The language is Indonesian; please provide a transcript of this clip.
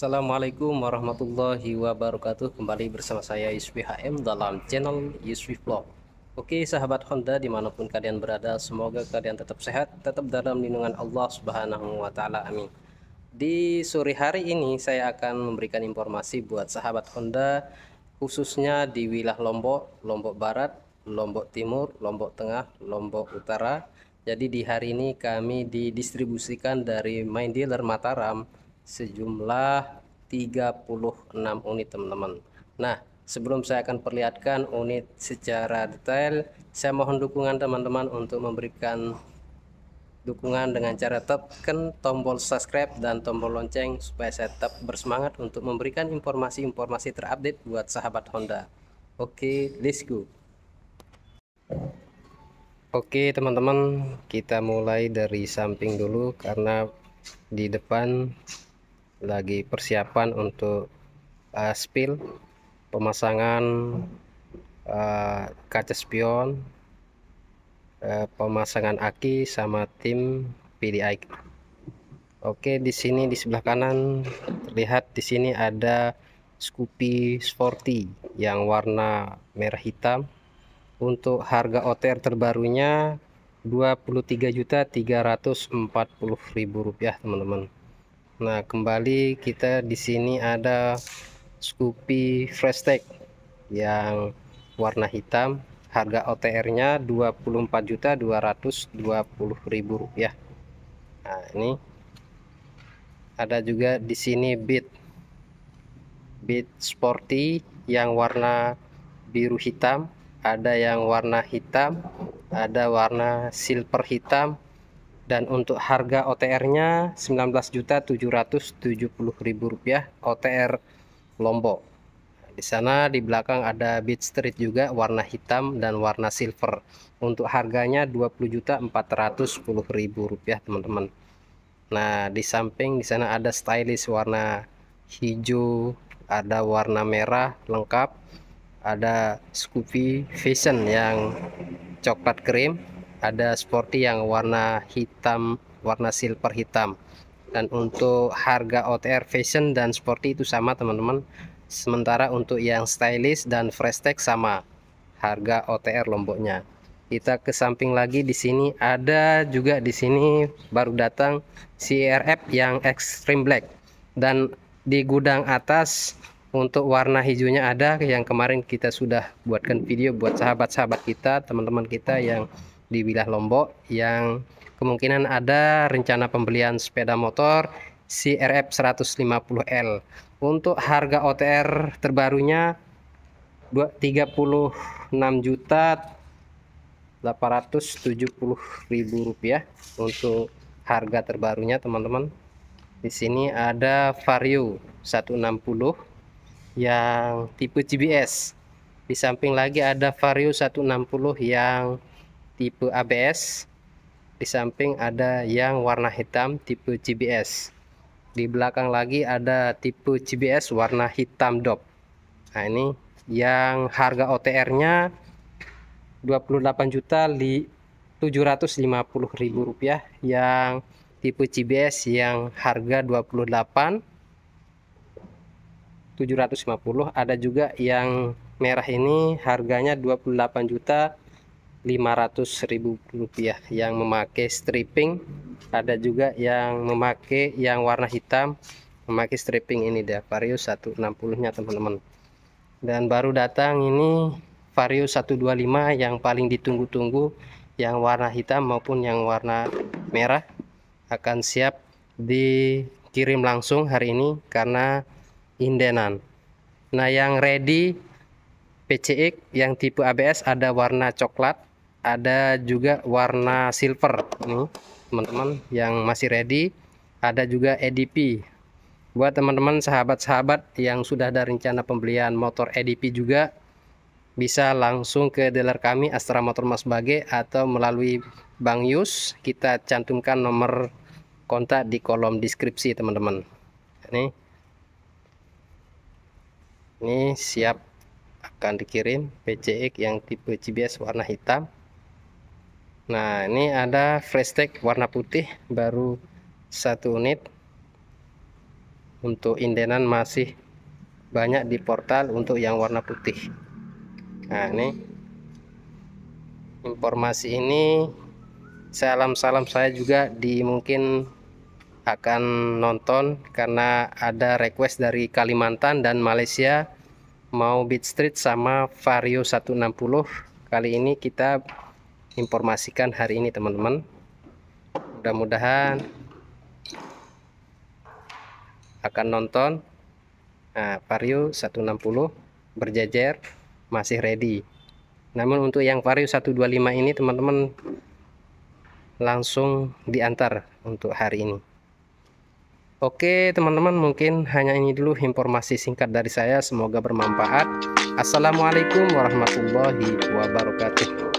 Assalamualaikum warahmatullahi wabarakatuh Kembali bersama saya Yuswi HM dalam channel Yuswi Vlog Oke sahabat Honda dimanapun kalian berada Semoga kalian tetap sehat Tetap dalam lindungan Allah subhanahu wa ta'ala Amin Di sore hari ini saya akan memberikan informasi buat sahabat Honda Khususnya di wilayah Lombok Lombok Barat, Lombok Timur, Lombok Tengah, Lombok Utara jadi di hari ini kami didistribusikan dari main dealer Mataram sejumlah 36 unit teman-teman nah sebelum saya akan perlihatkan unit secara detail saya mohon dukungan teman-teman untuk memberikan dukungan dengan cara tekan tombol subscribe dan tombol lonceng supaya saya tetap bersemangat untuk memberikan informasi-informasi terupdate buat sahabat Honda oke let's go Oke teman-teman kita mulai dari samping dulu karena di depan lagi persiapan untuk uh, spill pemasangan uh, kaca spion uh, pemasangan aki sama tim PDI Oke di sini di sebelah kanan terlihat di sini ada Scoopy Sporty yang warna merah hitam untuk harga OTR terbarunya 23.340.000 rupiah, teman-teman Nah, kembali kita di sini ada Scoopy Fresh Tech yang warna hitam, harga OTR-nya Rp24.220.000. Nah, ini ada juga di sini Beat Beat Sporty yang warna biru hitam, ada yang warna hitam, ada warna silver hitam, dan untuk harga OTR-nya 19.770.000 rupiah OTR Lombok. Di sana di belakang ada Beach Street juga warna hitam dan warna silver. Untuk harganya rp rupiah teman-teman. Nah, di samping di sana ada stylish warna hijau, ada warna merah lengkap, ada Scoopy Vision yang coklat krim ada sporty yang warna hitam warna silver hitam dan untuk harga OTR fashion dan sporty itu sama teman-teman sementara untuk yang stylish dan fresh tech sama harga OTR lomboknya kita ke samping lagi di sini ada juga di sini baru datang CRF yang extreme black dan di gudang atas untuk warna hijaunya ada yang kemarin kita sudah buatkan video buat sahabat-sahabat kita teman-teman kita yang di wilayah Lombok yang kemungkinan ada rencana pembelian sepeda motor CRF 150L. Untuk harga OTR terbarunya 36 juta 870 ribu rupiah untuk harga terbarunya teman-teman di sini ada Vario 160 yang tipe cbs di samping lagi ada Vario 160 yang tipe ABS di samping ada yang warna hitam tipe CBS di belakang lagi ada tipe CBS warna hitam dop nah ini yang harga OTR nya 28 juta 750 ribu rupiah yang tipe CBS yang harga 28 750 ada juga yang merah ini harganya 28 juta 500.000 rupiah yang memakai stripping ada juga yang memakai yang warna hitam memakai stripping ini dia Vario 160 nya teman-teman dan baru datang ini Vario 125 yang paling ditunggu-tunggu yang warna hitam maupun yang warna merah akan siap dikirim langsung hari ini karena indenan nah yang ready PCX yang tipe ABS ada warna coklat ada juga warna silver nih hmm, teman-teman yang masih ready ada juga EDP buat teman-teman sahabat-sahabat yang sudah ada rencana pembelian motor EDP juga bisa langsung ke dealer kami Astra Motor Mas Bage atau melalui Bang Yus kita cantumkan nomor kontak di kolom deskripsi teman-teman ini ini siap akan dikirim PCX yang tipe CBS warna hitam nah ini ada tag warna putih baru satu unit untuk indenan masih banyak di portal untuk yang warna putih nah ini informasi ini salam-salam saya juga di mungkin akan nonton karena ada request dari Kalimantan dan Malaysia mau Beat Street sama Vario 160 kali ini kita informasikan hari ini teman-teman mudah-mudahan akan nonton nah, Vario 160 berjajar masih ready namun untuk yang Vario 125 ini teman-teman langsung diantar untuk hari ini Oke teman-teman mungkin hanya ini dulu informasi singkat dari saya semoga bermanfaat Assalamualaikum warahmatullahi wabarakatuh